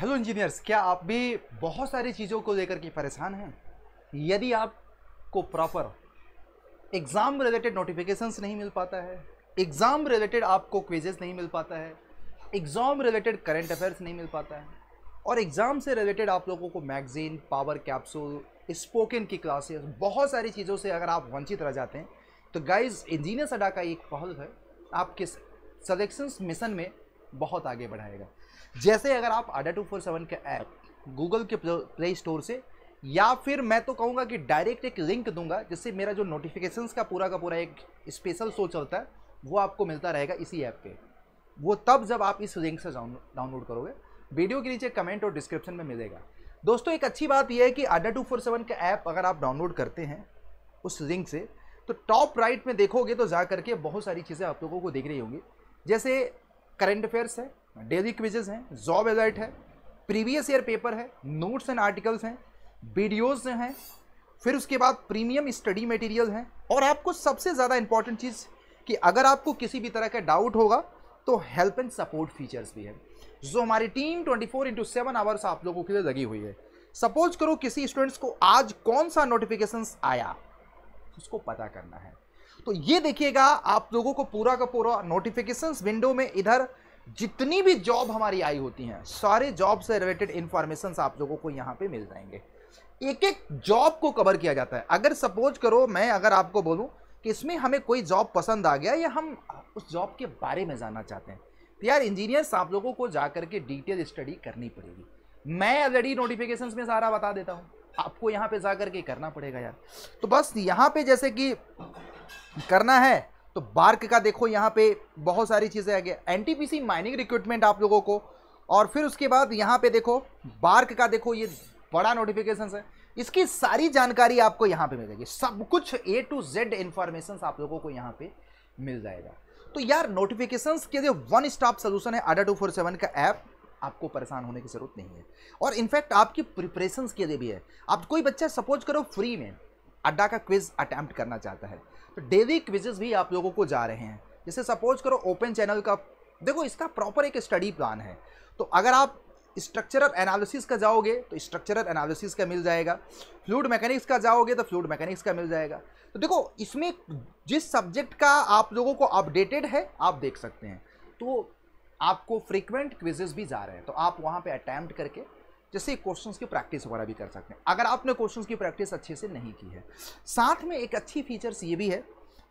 hello engineers क्या आप भी बहुत सारी चीज़ों को लेकर के परेशान हैं यदि आपको प्रॉपर एग्ज़ाम रिलेटेड नोटिफिकेशंस नहीं मिल पाता है एग्ज़ाम रिलेटेड आपको क्वेजेस नहीं मिल पाता है एग्ज़ाम रिलेटेड करेंट अफेयर्स नहीं मिल पाता है और एग्ज़ाम से रिलेटेड आप लोगों को मैगज़ीन पावर कैप्सूल स्पोकन की क्लासेस बहुत सारी चीज़ों से अगर आप वंचित रह जाते हैं तो गाइज इंजीनियर्स अडा का एक पहल है आपके सलेक्शंस मिशन में बहुत आगे बढ़ाएगा जैसे अगर आप आडा टू फोर सेवन का ऐप गूगल के प्ले स्टोर से या फिर मैं तो कहूँगा कि डायरेक्ट एक लिंक दूंगा जिससे मेरा जो नोटिफिकेशन का पूरा का पूरा एक स्पेशल शो चलता है वो आपको मिलता रहेगा इसी ऐप पे वो तब जब आप इस लिंक से डाउनलोड करोगे वीडियो के नीचे कमेंट और डिस्क्रिप्शन में मिलेगा दोस्तों एक अच्छी बात यह है कि आडा टू फोर सेवन का ऐप अगर आप डाउनलोड करते हैं उस लिंक से तो टॉप राइट में देखोगे तो जा करके बहुत सारी चीज़ें आप लोगों को देख रही होंगी जैसे करंट अफेयर्स है डेली क्विजेज हैं जॉब एजर्ट है प्रीवियस ईयर पेपर है नोट्स एंड आर्टिकल्स हैं वीडियोज़ हैं फिर उसके बाद प्रीमियम स्टडी मटेरियल हैं और आपको सबसे ज़्यादा इंपॉर्टेंट चीज़ कि अगर आपको किसी भी तरह का डाउट होगा तो हेल्प एंड सपोर्ट फीचर्स भी है जो हमारी team 24 four into seven hours आप लोगों के लिए लगी हुई है सपोज करो किसी स्टूडेंट्स को आज कौन सा नोटिफिकेशन आया उसको पता करना है तो ये देखिएगा आप लोगों को पूरा का पूरा नोटिफिकेशन विंडो में इधर जितनी भी जॉब हमारी आई होती हैं सारे जॉब से रिलेटेड इंफॉर्मेशन आप लोगों को यहाँ पे मिल जाएंगे एक एक जॉब को कवर किया जाता है अगर सपोज करो मैं अगर आपको बोलूँ कि इसमें हमें कोई जॉब पसंद आ गया या हम उस जॉब के बारे में जानना चाहते हैं तो यार इंजीनियर्स आप लोगों को जा करके डिटेल स्टडी करनी पड़ेगी मैं ऑलरेडी नोटिफिकेशन में सारा बता देता हूँ आपको यहाँ पे जा करके करना पड़ेगा यार तो बस यहाँ पे जैसे कि करना है तो बार्क का देखो यहाँ पे बहुत सारी चीज़ें आ गया एन माइनिंग रिक्रूटमेंट आप लोगों को और फिर उसके बाद यहाँ पे देखो बार्क का देखो ये बड़ा नोटिफिकेशन है इसकी सारी जानकारी आपको यहाँ पे मिल जाएगी सब कुछ ए टू जेड इन्फॉर्मेशन आप लोगों को यहाँ पे मिल जाएगा तो यार नोटिफिकेशन के जो वन स्टॉप सोल्यूशन है आडा टू फोर सेवन का ऐप आपको परेशान होने की ज़रूरत नहीं है और इनफैक्ट आपकी प्रिपरेशन के लिए भी है आप कोई बच्चा सपोज करो फ्री में अड्डा का क्विज अटैम्प्ट करना चाहता है तो डेली क्विजेज भी आप लोगों को जा रहे हैं जैसे सपोज करो ओपन चैनल का देखो इसका प्रॉपर एक स्टडी प्लान है तो अगर आप स्ट्रक्चरल एनालिसिस का जाओगे तो स्ट्रक्चरल एनालिसिस का मिल जाएगा फ्लूड मैकेनिक्स का जाओगे तो फ्लूड मैकेनिक्स का मिल जाएगा तो देखो इसमें जिस सब्जेक्ट का आप लोगों को अपडेटेड है आप देख सकते हैं तो आपको फ्रीक्वेंट क्विजेज भी जा रहे हैं तो आप वहाँ पे अटैम्प्ट करके जैसे क्वेश्चंस की प्रैक्टिस वगैरह भी कर सकते हैं अगर आपने क्वेश्चंस की प्रैक्टिस अच्छे से नहीं की है साथ में एक अच्छी फीचर्स ये भी है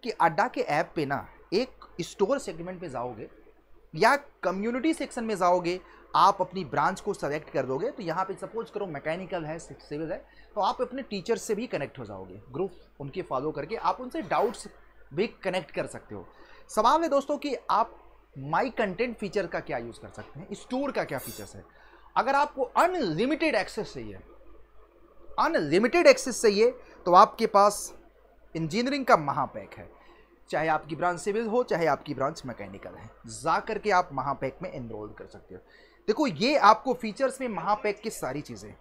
कि अड्डा के ऐप पे ना एक स्टोर सेगमेंट में जाओगे या कम्युनिटी सेक्शन में जाओगे आप अपनी ब्रांच को सेलेक्ट कर दोगे तो यहाँ पे सपोज करो मैकेनिकल है सिविल है तो आप अपने टीचर्स से भी कनेक्ट हो जाओगे ग्रुप उनके फॉलो करके आप उनसे डाउट्स भी कनेक्ट कर सकते हो सवाल है दोस्तों कि आप माई कंटेंट फीचर का क्या यूज़ कर सकते हैं स्टोर का क्या फीचर्स है अगर आपको अनलिमिटेड एक्सेस चाहिए अनलिमिटेड एक्सेस चाहिए तो आपके पास इंजीनियरिंग का महापैक है चाहे आपकी ब्रांच सिविल हो चाहे आपकी ब्रांच मैकेनिकल है जा करके आप महापैक में इनरोल कर सकते हो देखो ये आपको फीचर्स में महापैक की सारी चीज़ें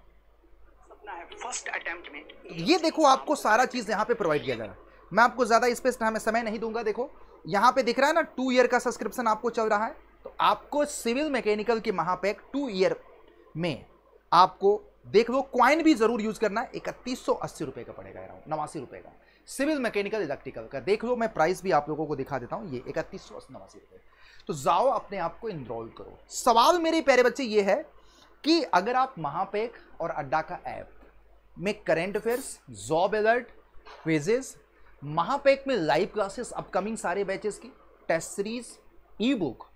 फर्स्ट अटेम्प्ट में ये देखो आपको सारा चीज़ यहाँ पे प्रोवाइड किया जा रहा है मैं आपको ज़्यादा इस पर हमें समय नहीं दूंगा देखो यहाँ पे दिख रहा है ना टू ईयर का सब्सक्रिप्शन आपको चल रहा है तो आपको सिविल मैकेनिकल के महापैक टू ईयर में आपको देख लो क्वाइन भी जरूर यूज करना इकतीस सौ अस्सी रुपए का पड़ेगा यार नवासी रुपये का सिविल मैकेनिकल इलेक्ट्रिकल का देख लो मैं प्राइस भी आप लोगों को दिखा देता हूँ ये इकतीस सौ नवासी रुपए तो जाओ अपने आप को इनरोल करो सवाल मेरे प्यारे बच्चे ये है कि अगर आप महापेक और अड्डा का ऐप में current affairs job alert quizzes महापेक में लाइव क्लासेस अपकमिंग सारे बैचेस की टेस्ट सीरीज ई बुक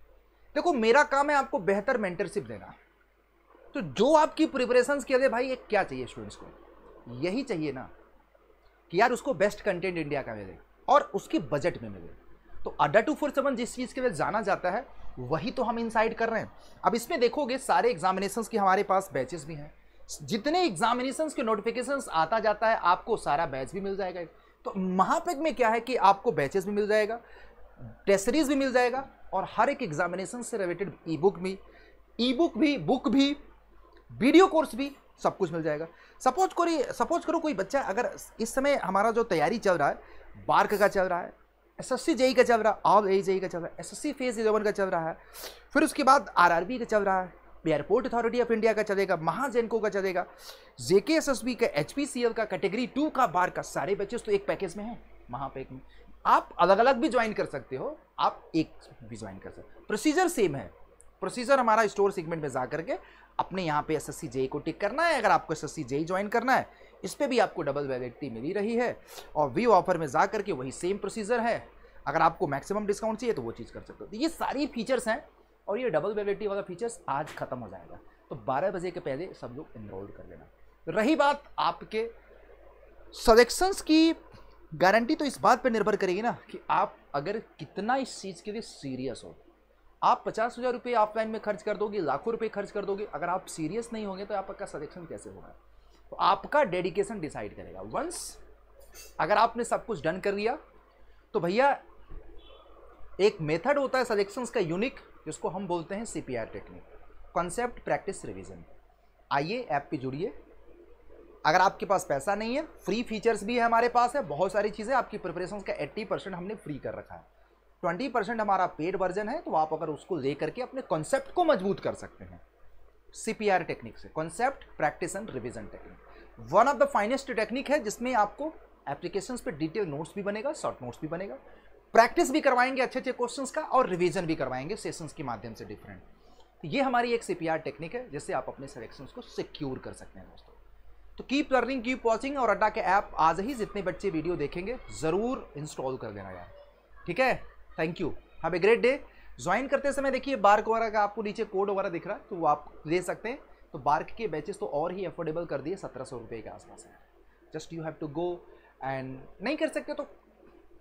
देखो मेरा काम है आपको बेहतर मेंटरशिप देना तो जो आपकी प्रिपरेशन के लिए भाई ये क्या चाहिए स्टूडेंट्स को यही चाहिए ना कि यार उसको बेस्ट कंटेंट इंडिया का मिले और उसके बजट में मिले तो अड्डा टू फोर सेवन जिस चीज़ के लिए जाना जाता है वही तो हम इंसाइड कर रहे हैं अब इसमें देखोगे सारे एग्जामिनेशन के हमारे पास बैचेस भी हैं जितने एग्जामिनेशन के नोटिफिकेशन आता जाता है आपको सारा बैच भी मिल जाएगा तो महापेक में क्या है कि आपको बैचेस भी मिल जाएगा टेस्ट सीरीज भी मिल जाएगा और हर एक एग्जामिनेशन से रिलेटेड ई बुक भी ई बुक भी बुक भी वीडियो कोर्स भी सब कुछ मिल जाएगा सपोज करो सपोज करो कोई बच्चा अगर इस समय हमारा जो तैयारी चल रहा है बार्क का चल रहा है एस एस जेई का चल रहा है ऑल ए जेई का चल रहा है S S C phase eleven का चल रहा है फिर उसके बाद आरआरबी का चल रहा है एयरपोर्ट अथॉरिटी ऑफ इंडिया का चलेगा महाजेनको का चलेगा जेके एस एस बी का एच पी सी एल का कैटेगरी टू का बार का सारे बैचेस तो एक पैकेज में है महापैक में आप अलग अलग भी ज्वाइन कर सकते हो आप एक भी ज्वाइन कर सकते प्रोसीजर सेम है प्रोसीजर हमारा स्टोर सेगमेंट में जा करके अपने यहाँ पे एसएससी एस को टिक करना है अगर आपको एसएससी जेई ज्वाइन करना है इस पर भी आपको डबल वैलिडिटी मिली रही है और व्यू ऑफर में जा करके वही सेम प्रोसीजर है अगर आपको मैक्सिमम डिस्काउंट चाहिए तो वो चीज़ कर सकते हो तो ये सारी फीचर्स हैं और ये डबल वैलिडिटी वाला फीचर्स आज ख़त्म हो जाएगा तो बारह बजे के पहले सब लोग इनरोल कर लेना रही बात आपके सलेक्शंस की गारंटी तो इस बात पर निर्भर करेगी ना कि आप अगर कितना इस चीज़ के लिए सीरियस हो आप पचास हज़ार रुपये ऑफलाइन में खर्च कर दोगे लाखों रुपये खर्च कर दोगे अगर आप सीरियस नहीं होंगे तो आपका सलेक्शन कैसे होगा तो आपका डेडिकेशन डिसाइड करेगा वंस अगर आपने सब कुछ डन कर लिया तो भैया एक मेथड होता है सलेक्शंस का यूनिक जिसको हम बोलते हैं CPR technique concept practice revision आइए ऐप पे जुड़िए अगर आपके पास पैसा नहीं है फ्री फीचर्स भी है हमारे पास है बहुत सारी चीज़ें आपकी प्रिपरेशन का 80 परसेंट हमने फ्री कर रखा है ट्वेंटी परसेंट हमारा पेड वर्जन है तो आप अगर उसको ले करके अपने कॉन्सेप्ट को मजबूत कर सकते हैं सी पी आर टेक्निक से concept practice and revision technique one of the finest technique है जिसमें आपको एप्लीकेशन पे डिटेल नोट्स भी बनेगा शॉर्ट नोट्स भी बनेगा प्रैक्टिस भी करवाएंगे अच्छे अच्छे क्वेश्चंस का और रिवीजन भी करवाएंगे सेशंस के माध्यम से डिफरेंट तो ये हमारी एक सीपीआर टेक्निक है जिससे आप अपने सेलेक्शन को सिक्योर कर सकते हैं दोस्तों तो कीप लर्निंग कीप वॉचिंग और अड्डा के ऐप आज ही जितने बच्चे वीडियो देखेंगे ज़रूर इंस्टॉल कर देना यार ठीक है thank you have a great day join करते समय देखिए बार्क वगैरह का आपको नीचे कोड वगैरह दिख रहा है तो वो आप ले सकते हैं तो बार्क के बैचेस तो और ही अफोर्डेबल कर दिए सत्रह सौ रुपये के आसपास है just you have to go and नहीं कर सकते तो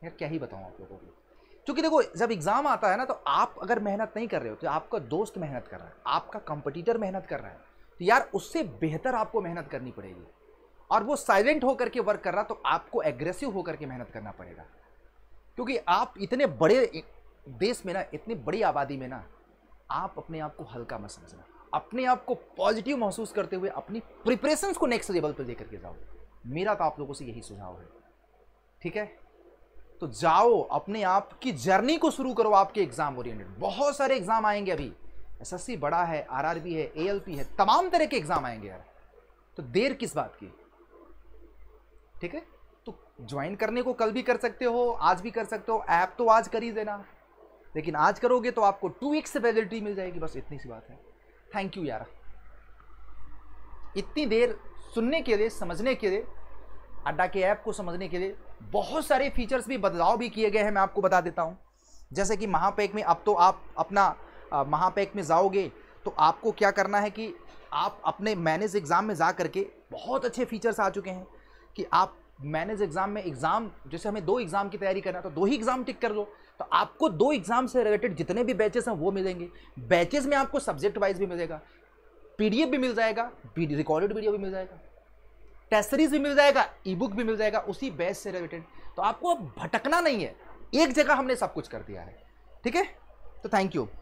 यार क्या ही बताऊँ आप लोगों को क्योंकि देखो जब एग्ज़ाम आता है ना तो आप अगर मेहनत नहीं कर रहे हो तो आपका दोस्त मेहनत कर रहा है आपका कंपटीटर मेहनत कर रहा है तो यार उससे बेहतर आपको मेहनत करनी पड़ेगी और वो साइलेंट होकर के वर्क कर रहा तो आपको एग्रेसिव होकर के मेहनत करना पड़ेगा क्योंकि आप इतने बड़े देश में ना इतनी बड़ी आबादी में ना आप अपने आप को हल्का मत समझना अपने आप को पॉजिटिव महसूस करते हुए अपनी प्रिपरेशंस को नेक्स्ट लेवल पर लेकर के जाओ मेरा तो आप लोगों से यही सुझाव है ठीक है तो जाओ अपने आप की जर्नी को शुरू करो आपके एग्जाम ओरिएंटेड बहुत सारे एग्जाम आएंगे अभी एसएससी बड़ा है आरआरबी है एएलपी है तमाम तरह के एग्जाम आएंगे यार तो देर किस बात की ठीक है ज्वाइन करने को कल भी कर सकते हो आज भी कर सकते हो ऐप तो आज कर ही देना लेकिन आज करोगे तो आपको टू वीक्स वैलिडिटी मिल जाएगी बस इतनी सी बात है थैंक यू यार इतनी देर सुनने के लिए समझने के लिए अड्डा के ऐप को समझने के लिए बहुत सारे फीचर्स भी बदलाव भी किए गए हैं मैं आपको बता देता हूँ जैसे कि महापैक में अब तो आप अपना महापैक में जाओगे तो आपको क्या करना है कि आप अपने मैनेज एग्ज़ाम में जा करके बहुत अच्छे फीचर्स आ चुके हैं कि आप मैनेज एग्जाम में एग्जाम जैसे हमें दो एग्जाम की तैयारी करना तो दो ही एग्जाम टिक कर लो तो आपको दो एग्जाम से रिलेटेड जितने भी बैचेस हैं वो मिलेंगे बैचेस में आपको सब्जेक्ट वाइज भी मिलेगा पीडीएफ भी मिल जाएगा रिकॉर्डेड वीडियो भी मिल जाएगा टेस्ट सीरीज भी मिल जाएगा ई बुक भी मिल जाएगा उसी बैच से रिलेटेड तो आपको अब भटकना नहीं है एक जगह हमने सब कुछ कर दिया है ठीक है तो थैंक यू